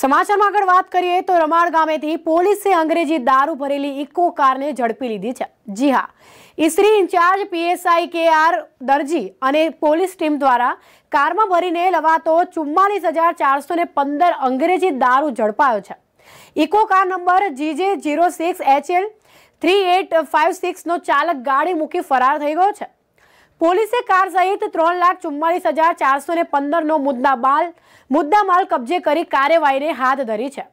સમાચારમાં આગળ વાત કરીએ તો રમાળ ગામેથી પોલીસે અંગ્રેજી દારૂ ભરેલી ઇકો કારને ઝડપી લીધી છે જી હા ઇસરી ઇન્ચાર્જ પીએસઆઈ કે આર દરજી અને પોલીસ ટીમ દ્વારા કારમાં ભરીને લવાતો ચુમ્માલીસ હજાર ચારસો ને પંદર અંગ્રેજી દારૂ ઝડપાયો છે Eeco car number GJ zero six HL three eight five સિક્સનો ચાલક ગાડી મૂકી ફરાર થઈ ગયો છે પોલીસે કાર સહિત ત્રણ લાખ ચુમ્માલીસ હજાર ચારસો ને પંદરનો મુદ્દામાલ મુદ્દામાલ કબજે કરી કાર્યવાહીને હાથ ધરી છે